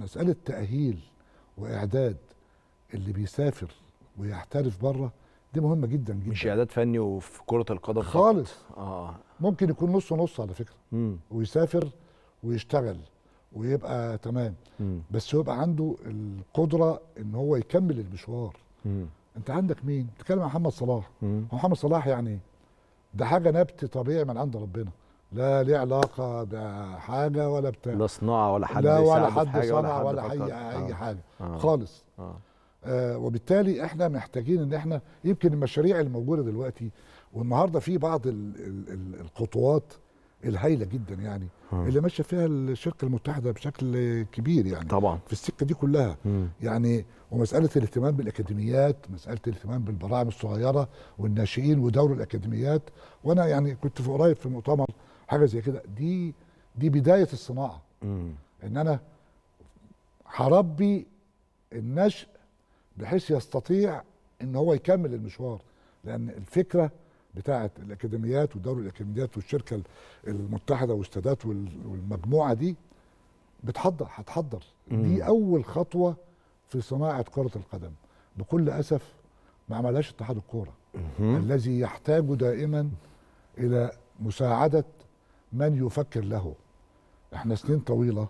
مساله تاهيل واعداد اللي بيسافر ويحترف بره دي مهمه جدا جدا مش اعداد فني وفي كره القدم خالص آه،, اه ممكن يكون نص نص على فكره مم. ويسافر ويشتغل ويبقى تمام مم. بس يبقى عنده القدره ان هو يكمل المشوار مم. انت عندك مين بتتكلم عن محمد صلاح مم. محمد صلاح يعني ده حاجه نبت طبيعي من عند ربنا لا ليه علاقه بحاجه ولا بتاع لا صناعه ولا حد لا ولا حد صنع ولا, حد ولا حاجة اي آه. حاجه آه. خالص آه. آه وبالتالي احنا محتاجين ان احنا يمكن المشاريع الموجوده دلوقتي والنهارده في بعض الـ الـ الـ الخطوات الهائله جدا يعني آه. اللي ماشيه فيها الشركه المتحده بشكل كبير يعني طبعا في السكه دي كلها م. يعني ومساله الاهتمام بالاكاديميات مساله الاهتمام بالبراعم الصغيره والناشئين ودور الاكاديميات وانا يعني كنت في قريب في مؤتمر حاجه زي كده دي دي بدايه الصناعه ان انا هربي النشء بحيث يستطيع ان هو يكمل المشوار لان الفكره بتاعه الاكاديميات ودوري الاكاديميات والشركه المتحده والسادات والمجموعه دي بتحضر هتحضر دي اول خطوه في صناعه كره القدم بكل اسف ما عملهاش اتحاد الكوره الذي يحتاج دائما الى مساعده من يفكر له احنا سنين طويله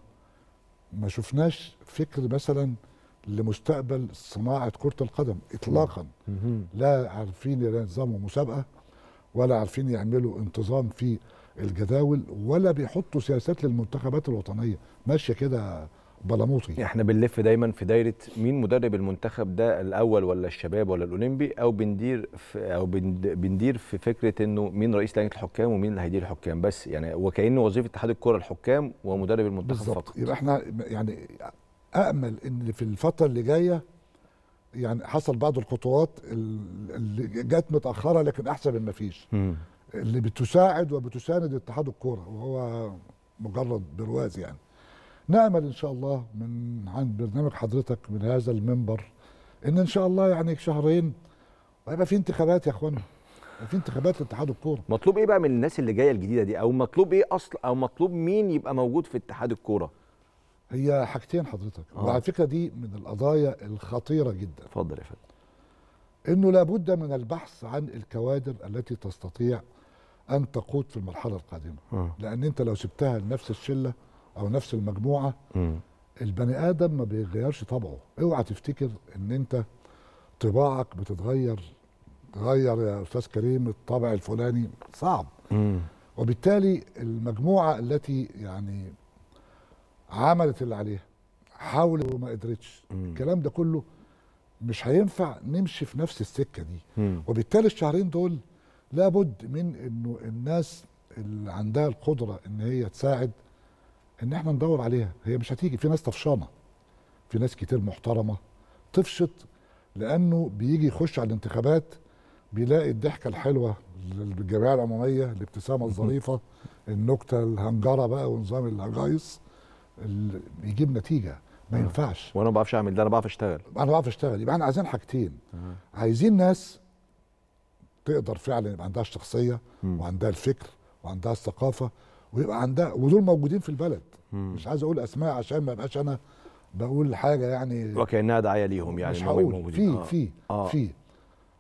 ما شفناش فكر مثلا لمستقبل صناعه كره القدم اطلاقا لا عارفين ينظموا مسابقه ولا عارفين يعملوا انتظام في الجداول ولا بيحطوا سياسات للمنتخبات الوطنيه ماشيه كده بلموطي احنا بنلف دايما في دايره مين مدرب المنتخب ده الاول ولا الشباب ولا الاولمبي او بندير في او بندير في فكره انه مين رئيس لجنه الحكام ومين اللي هيدير الحكام بس يعني وكأن وظيفه اتحاد الكره الحكام ومدرب المنتخب بالزبط. فقط يبقى احنا يعني امل ان في الفتره اللي جايه يعني حصل بعض الخطوات اللي جت متاخره لكن احسن من ما فيش اللي بتساعد وبتساند اتحاد الكوره وهو مجرد برواز يعني نامل ان شاء الله من عند برنامج حضرتك من هذا المنبر ان ان شاء الله يعني شهرين هيبقى في انتخابات يا اخوانا في انتخابات لاتحاد الكوره مطلوب ايه بقى من الناس اللي جايه الجديده دي او مطلوب ايه اصل او مطلوب مين يبقى موجود في اتحاد الكوره هي حاجتين حضرتك آه. وعلى فكره دي من القضايا الخطيره جدا اتفضل يا فندم انه لابد من البحث عن الكوادر التي تستطيع ان تقود في المرحله القادمه آه. لان انت لو سبتها لنفس الشله او نفس المجموعه م. البني ادم ما بيغيرش طبعه اوعى تفتكر ان انت طباعك بتتغير غير يا استاذ كريم الطبع الفلاني صعب م. وبالتالي المجموعه التي يعني عملت اللي عليها حاولت وما قدرتش الكلام ده كله مش هينفع نمشي في نفس السكه دي وبالتالي الشهرين دول لابد من انه الناس اللي عندها القدره ان هي تساعد ان احنا ندور عليها هي مش هتيجي في ناس طفشانه في ناس كتير محترمه طفشت لانه بيجي يخش على الانتخابات بيلاقي الضحكه الحلوه للجمعيه العموميه الابتسامه الظريفه النكته الهنجره بقى ونظام الهجايص بيجيب نتيجه ما ينفعش وانا ما بعرفش اعمل ده انا بعرف اشتغل انا بعرف اشتغل يبقى احنا عايزين حاجتين عايزين ناس تقدر فعلا يبقى عندها الشخصيه وعندها الفكر وعندها الثقافه ويبقى عندها ودول موجودين في البلد مم. مش عايز اقول اسماء عشان ما يبقاش انا بقول حاجه يعني وكانها دعايه ليهم يعني مش هقول في آه. في آه. في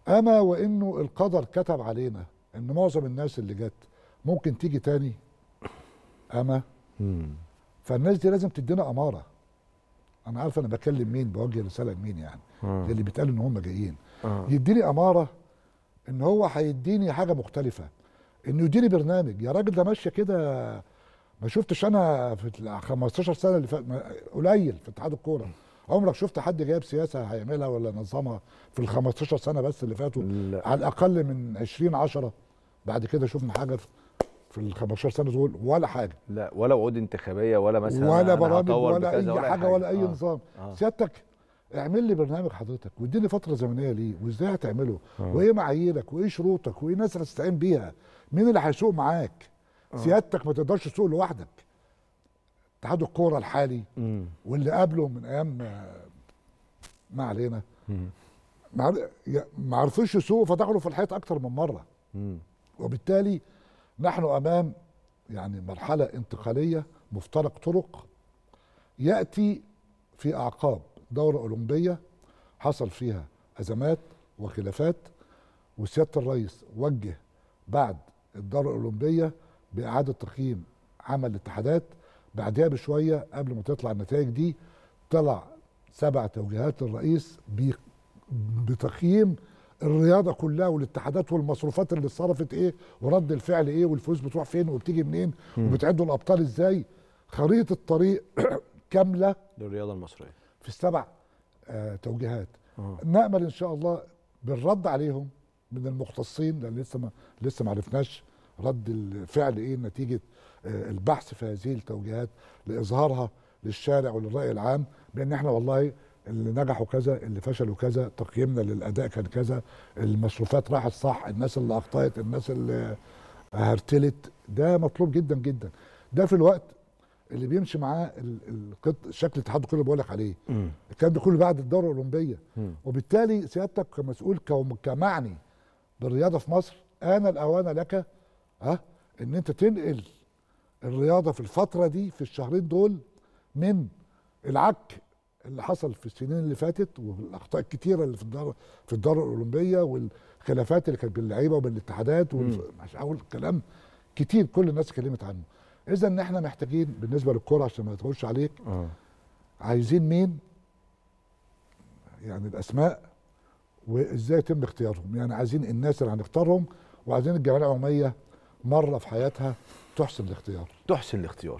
اما وانه القدر كتب علينا ان معظم الناس اللي جت ممكن تيجي تاني اما مم. فالناس دي لازم تدينا اماره انا عارف انا بكلم مين بوجه رساله لمين يعني آه. اللي بيتقال ان هم جايين آه. يديني اماره ان هو هيديني حاجه مختلفه انه يديري برنامج يا راجل ده ماشيه كده ما شفتش انا في 15 سنه اللي فاتت قليل في اتحاد الكوره عمرك شفت حد جايب سياسه هيعملها ولا نظمها في ال 15 سنه بس اللي فاتوا على الاقل من 20 10 بعد كده شفنا حاجه في ال 15 سنه دول ولا حاجه لا ولا وعود انتخابيه ولا مثلا ولا برامج ولا, ولا, اي حاجه, حاجة ولا اي آه. نظام آه. سيادتك اعمل لي برنامج حضرتك واديني فتره زمنيه ليه وازاي هتعمله آه. وايه معاييرك وايه شروطك وايه الناس اللي هتستعين بيها مين اللي هيسوق معاك آه. سيادتك ما تقدرش تسوق لوحدك اتحاد الكوره الحالي مم. واللي قبله من ايام آه، ما علينا ما عرفوش يسوقوا فدخلوا في الحيط اكتر من مره وبالتالي نحن امام يعني مرحله انتقاليه مفترق طرق ياتي في اعقاب دورة أولمبية حصل فيها أزمات وخلافات وسيادة الرئيس وجه بعد الدورة الأولمبية بإعادة تقييم عمل الاتحادات بعدها بشوية قبل ما تطلع النتائج دي طلع سبع توجيهات للرئيس بتقييم الرياضه كلها والاتحادات والمصروفات اللي اتصرفت ايه ورد الفعل ايه والفلوس بتروح فين وبتيجي منين وبتعدوا الابطال ازاي خريطه الطريق كامله للرياضه المصريه في السبع آه، توجيهات آه. نامل ان شاء الله بالرد عليهم من المختصين لان لسه ما لسه ما عرفناش رد الفعل ايه نتيجه آه، البحث في هذه التوجيهات لاظهارها للشارع وللراي العام بان احنا والله اللي نجحوا كذا اللي فشلوا كذا تقييمنا للاداء كان كذا المصروفات راحت صح الناس اللي اخطات الناس اللي هرتلت ده مطلوب جدا جدا ده في الوقت اللي بيمشي معاه شكل الاتحاد الكوري اللي بقول لك عليه الكلام ده كله بعد الدوره الاولمبيه وبالتالي سيادتك كمسؤول كمعني بالرياضه في مصر انا الاوان لك ها ان انت تنقل الرياضه في الفتره دي في الشهرين دول من العك اللي حصل في السنين اللي فاتت والاخطاء الكتيره اللي في الدار في الدار الاولمبيه والخلافات اللي كانت بين اللعيبه وبين الاتحادات والكلام كتير كل الناس اتكلمت عنه اذا احنا محتاجين بالنسبه للكره عشان ما تخش عليك آه. عايزين مين يعني الاسماء وازاي يتم اختيارهم يعني عايزين الناس اللي هنختارهم وعايزين الجمعيه العموميه مره في حياتها تحسن الاختيار تحسن الاختيار